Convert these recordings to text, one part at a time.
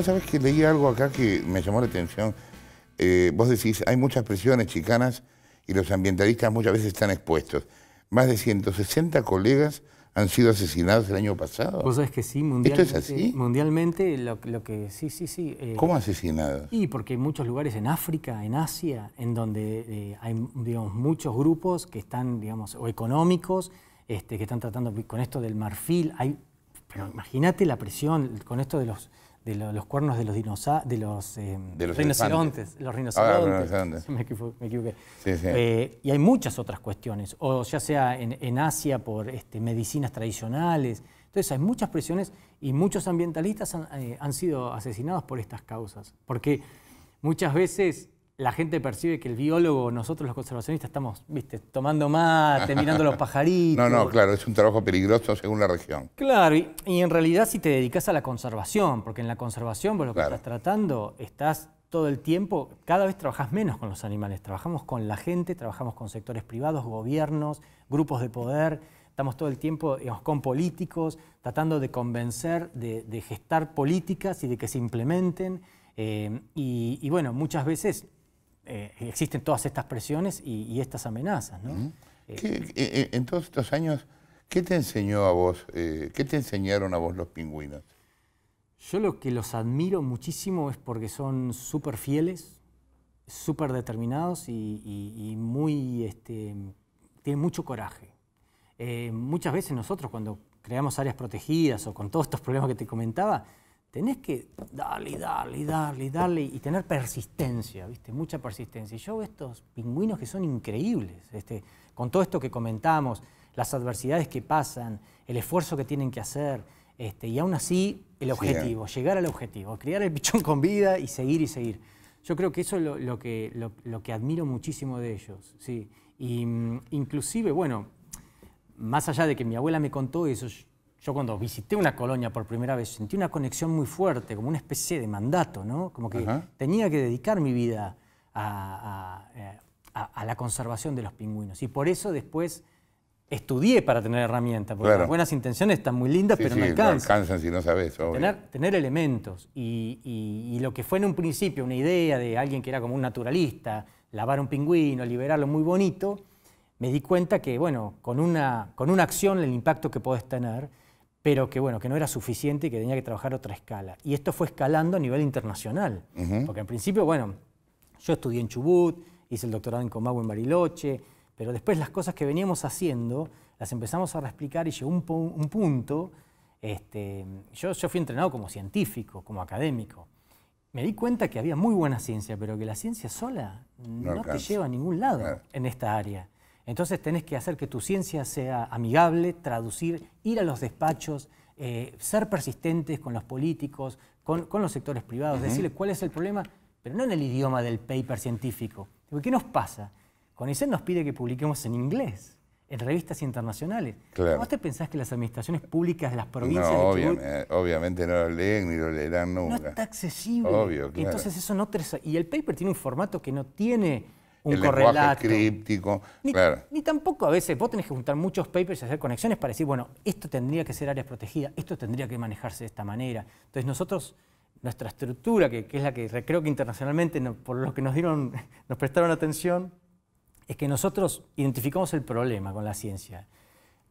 Vos sabés que leí algo acá que me llamó la atención. Eh, vos decís, hay muchas presiones chicanas y los ambientalistas muchas veces están expuestos. Más de 160 colegas han sido asesinados el año pasado. Vos sabés que sí, mundialmente. ¿Esto es así? Mundialmente, lo, que sí, sí, sí. Eh, ¿Cómo asesinados? Y porque hay muchos lugares en África, en Asia, en donde eh, hay, muchos grupos que están, digamos, o económicos, este, que están tratando con esto del marfil. Hay, pero imagínate la presión con esto de los de los cuernos de los dinosaurios, em, de los, rinocerontes, ah, los rinocerontes. me, equivoqué. Eh, y hay muchas otras cuestiones, o ya sea en, Asia por este, medicinas tradicionales. Entonces hay muchas presiones y muchos ambientalistas han eh, sido asesinados por estas causas, porque muchas veces la gente percibe que el biólogo, nosotros los conservacionistas, estamos, viste, tomando más, mirando los pajaritos. No, no, claro, es un trabajo peligroso según la región. Claro, y, en realidad si te dedicas a la conservación, porque en la conservación vos lo que estás tratando, estás todo el tiempo, cada vez trabajás menos con los animales, trabajamos con la gente, trabajamos con sectores privados, gobiernos, grupos de poder, estamos todo el tiempo con políticos, tratando de convencer, de, gestar políticas y de que se implementen. Eh, y bueno, muchas veces eh, existen todas estas presiones y, estas amenazas. Eh, eh, en todos estos años, ¿qué te enseñó a vos, te enseñaron a vos los pingüinos? Yo lo que los admiro muchísimo es porque son súper fieles, súper determinados y, muy, este, tienen mucho coraje. muchas veces nosotros cuando creamos áreas protegidas o con todos estos problemas que te comentaba, tenés que darle, darle, darle, darle y tener persistencia, ¿viste? Mucha persistencia. Y yo veo estos pingüinos que son increíbles, este, con todo esto que comentamos, las adversidades que pasan, el esfuerzo que tienen que hacer, este, y aún así el objetivo, eh. llegar al objetivo, criar el pichón con vida y seguir y seguir. Yo creo que eso es lo, que, lo, que admiro muchísimo de ellos, ¿sí? Y, mm, inclusive, bueno, más allá de que mi abuela me contó eso, yo cuando visité una colonia por primera vez sentí una conexión muy fuerte, como una especie de mandato, ¿no? Como que tenía que dedicar mi vida eh, a, la conservación de los pingüinos. Y por eso después estudié para tener herramientas, porque las buenas intenciones están muy lindas, pero no alcanzan. No alcanzan si no sabes, Tener, elementos. Y, lo que fue en un principio una idea de alguien que era como un naturalista, lavar un pingüino, liberarlo muy bonito, me di cuenta que, bueno, con una, con una acción el impacto que podés tener pero que bueno, que no era suficiente y que tenía que trabajar otra escala. Y esto fue escalando a nivel internacional, porque en principio, bueno, yo estudié en Chubut, hice el doctorado en Comahue en Bariloche, pero después las cosas que veníamos haciendo las empezamos a reexplicar y llegó un, punto, este, yo, yo fui entrenado como científico, como académico, me di cuenta que había muy buena ciencia, pero que la ciencia sola no, te lleva a ningún lado en esta área. Entonces tenés que hacer que tu ciencia sea amigable, traducir, ir a los despachos, eh, ser persistentes con los políticos, con, los sectores privados, decirle cuál es el problema, pero no en el idioma del paper científico. ¿qué nos pasa? CONICET nos pide que publiquemos en inglés, en revistas internacionales. ¿Vos te pensás que las administraciones públicas de las provincias eh, obviamente, no lo leen ni lo leerán nunca. No está accesible. Obvio, Entonces eso no... Y el paper tiene un formato que no tiene un correlato. lenguaje críptico. Ni, tampoco a veces, vos tenés que juntar muchos papers y hacer conexiones para decir, bueno, esto tendría que ser áreas protegidas, esto tendría que manejarse de esta manera. Entonces nosotros, nuestra estructura, que, es la que creo que internacionalmente, por lo que nos dieron, nos prestaron atención, es que nosotros identificamos el problema con la ciencia.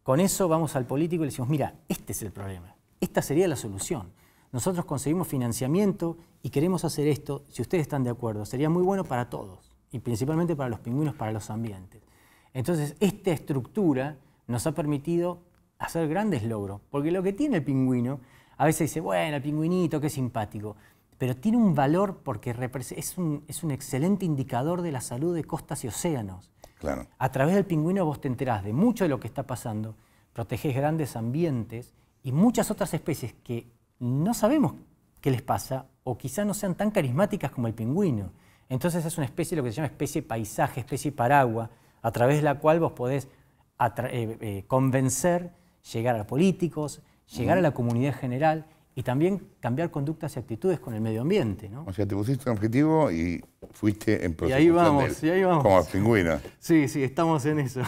Con eso vamos al político y le decimos, mira, este es el problema, esta sería la solución. Nosotros conseguimos financiamiento y queremos hacer esto, si ustedes están de acuerdo, sería muy bueno para todos y principalmente para los pingüinos, para los ambientes. Entonces, esta estructura nos ha permitido hacer grandes logros, porque lo que tiene el pingüino, a veces dice, bueno, el pingüinito, qué simpático, pero tiene un valor porque es un, excelente indicador de la salud de costas y océanos. A través del pingüino vos te enterás de mucho de lo que está pasando, protegés grandes ambientes y muchas otras especies que no sabemos qué les pasa o quizá no sean tan carismáticas como el pingüino. Entonces es una especie, lo que se llama especie paisaje, especie paraguas, a través de la cual vos podés eh, eh, convencer, llegar a políticos, llegar a la comunidad general y también cambiar conductas y actitudes con el medio ambiente. O sea, te pusiste un objetivo y fuiste en proceso. Y ahí vamos, y ahí vamos. Como pingüina. Sí, sí, estamos en eso.